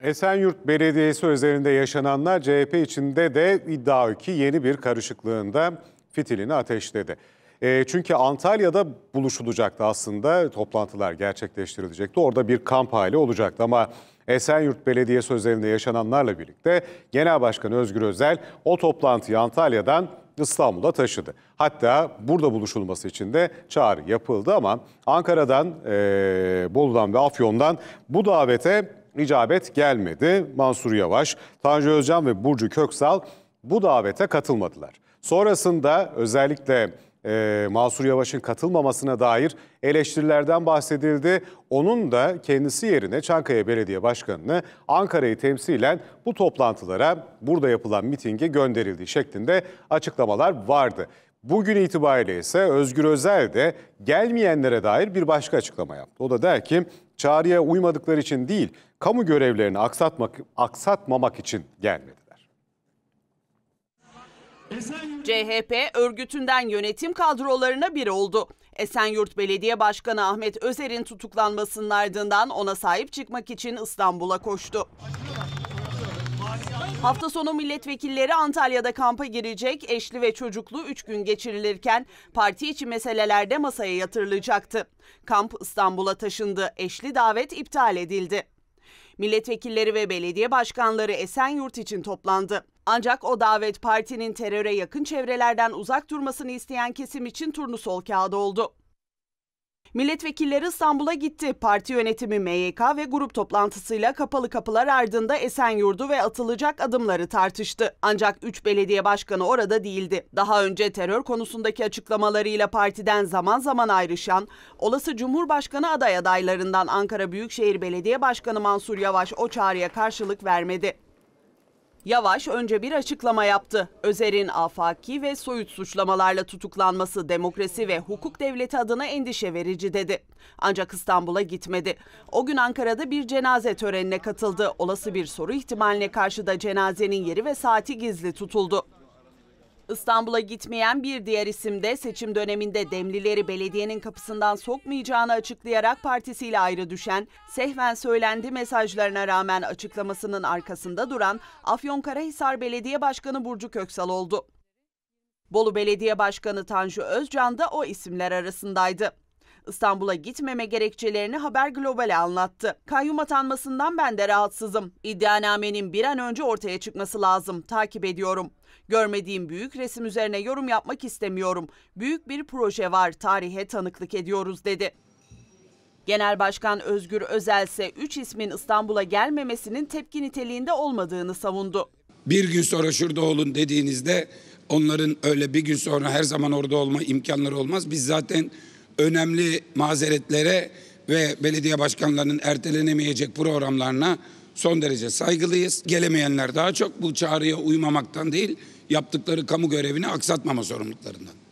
Esenyurt Belediyesi üzerinde yaşananlar CHP içinde de iddia ki yeni bir karışıklığında fitilini ateşledi. E, çünkü Antalya'da buluşulacaktı aslında toplantılar gerçekleştirilecekti. Orada bir kamp hali olacaktı ama Esenyurt Belediyesi üzerinde yaşananlarla birlikte Genel Başkan Özgür Özel o toplantıyı Antalya'dan İstanbul'a taşıdı. Hatta burada buluşulması için de çağrı yapıldı ama Ankara'dan, e, Bolu'dan ve Afyon'dan bu davete icabet gelmedi. Mansur Yavaş, Tanju Özcan ve Burcu Köksal bu davete katılmadılar. Sonrasında özellikle e, Mansur Yavaş'ın katılmamasına dair eleştirilerden bahsedildi. Onun da kendisi yerine Çankaya Belediye Başkanı'nı Ankara'yı temsilen bu toplantılara burada yapılan mitinge gönderildiği şeklinde açıklamalar vardı. Bugün itibariyle ise Özgür Özel de gelmeyenlere dair bir başka açıklama yaptı. O da der ki çağrıya uymadıkları için değil, kamu görevlerini aksatmak, aksatmamak için gelmediler. CHP örgütünden yönetim kadrolarına bir oldu. Esenyurt Belediye Başkanı Ahmet Özer'in tutuklanmasının ardından ona sahip çıkmak için İstanbul'a koştu. Hafta sonu milletvekilleri Antalya'da kampa girecek, eşli ve çocuklu 3 gün geçirilirken parti içi meselelerde masaya yatırılacaktı. Kamp İstanbul'a taşındı, eşli davet iptal edildi. Milletvekilleri ve belediye başkanları Esenyurt için toplandı. Ancak o davet partinin teröre yakın çevrelerden uzak durmasını isteyen kesim için turnusol kağıdı oldu. Milletvekilleri İstanbul'a gitti. Parti yönetimi MYK ve grup toplantısıyla kapalı kapılar ardında Esenyurdu ve atılacak adımları tartıştı. Ancak 3 belediye başkanı orada değildi. Daha önce terör konusundaki açıklamalarıyla partiden zaman zaman ayrışan, olası Cumhurbaşkanı aday adaylarından Ankara Büyükşehir Belediye Başkanı Mansur Yavaş o çağrıya karşılık vermedi. Yavaş önce bir açıklama yaptı. Özer'in afaki ve soyut suçlamalarla tutuklanması demokrasi ve hukuk devleti adına endişe verici dedi. Ancak İstanbul'a gitmedi. O gün Ankara'da bir cenaze törenine katıldı. Olası bir soru ihtimaline karşı da cenazenin yeri ve saati gizli tutuldu. İstanbul'a gitmeyen bir diğer isim de seçim döneminde Demlileri belediyenin kapısından sokmayacağını açıklayarak partisiyle ayrı düşen, sehven söylendi mesajlarına rağmen açıklamasının arkasında duran Afyonkarahisar Belediye Başkanı Burcu Köksal oldu. Bolu Belediye Başkanı Tanju Özcan da o isimler arasındaydı. İstanbul'a gitmeme gerekçelerini Haber Global'e anlattı. Kayyum atanmasından ben de rahatsızım. İddianamenin bir an önce ortaya çıkması lazım. Takip ediyorum. Görmediğim büyük resim üzerine yorum yapmak istemiyorum. Büyük bir proje var. Tarihe tanıklık ediyoruz dedi. Genel Başkan Özgür Özel ise 3 ismin İstanbul'a gelmemesinin tepki niteliğinde olmadığını savundu. Bir gün sonra şurada olun dediğinizde onların öyle bir gün sonra her zaman orada olma imkanları olmaz. Biz zaten önemli mazeretlere ve belediye başkanlarının ertelenemeyecek programlarına son derece saygılıyız. Gelemeyenler daha çok bu çağrıya uymamaktan değil, yaptıkları kamu görevini aksatmama sorumluluklarından.